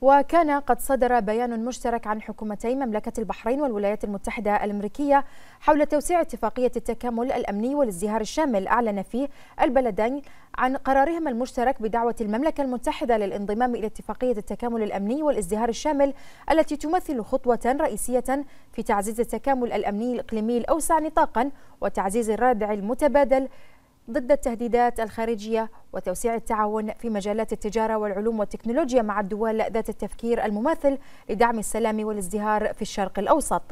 وكان قد صدر بيان مشترك عن حكومتي مملكة البحرين والولايات المتحدة الأمريكية حول توسيع اتفاقية التكامل الأمني والازدهار الشامل أعلن فيه البلدان عن قرارهما المشترك بدعوة المملكة المتحدة للانضمام إلى اتفاقية التكامل الأمني والازدهار الشامل التي تمثل خطوة رئيسية في تعزيز التكامل الأمني الإقليمي الأوسع نطاقا وتعزيز الردع المتبادل ضد التهديدات الخارجية وتوسيع التعاون في مجالات التجارة والعلوم والتكنولوجيا مع الدول ذات التفكير المماثل لدعم السلام والازدهار في الشرق الأوسط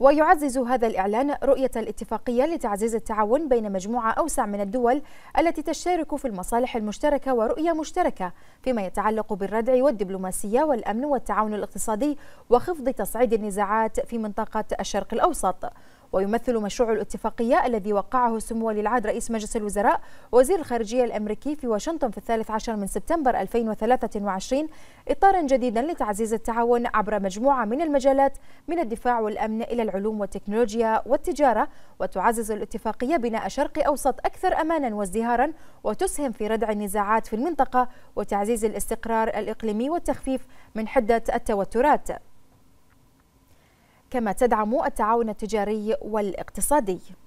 ويعزز هذا الإعلان رؤية الاتفاقية لتعزيز التعاون بين مجموعة أوسع من الدول التي تشارك في المصالح المشتركة ورؤية مشتركة فيما يتعلق بالردع والدبلوماسية والأمن والتعاون الاقتصادي وخفض تصعيد النزاعات في منطقة الشرق الأوسط ويمثل مشروع الاتفاقية الذي وقعه سمو ولي العهد رئيس مجلس الوزراء وزير الخارجية الأمريكي في واشنطن في الثالث عشر من سبتمبر 2023 إطارا جديدا لتعزيز التعاون عبر مجموعة من المجالات من الدفاع والأمن إلى العلوم والتكنولوجيا والتجارة وتعزز الاتفاقية بناء شرق أوسط أكثر أمانا وازدهارا وتسهم في ردع النزاعات في المنطقة وتعزيز الاستقرار الإقليمي والتخفيف من حدة التوترات كما تدعم التعاون التجاري والاقتصادي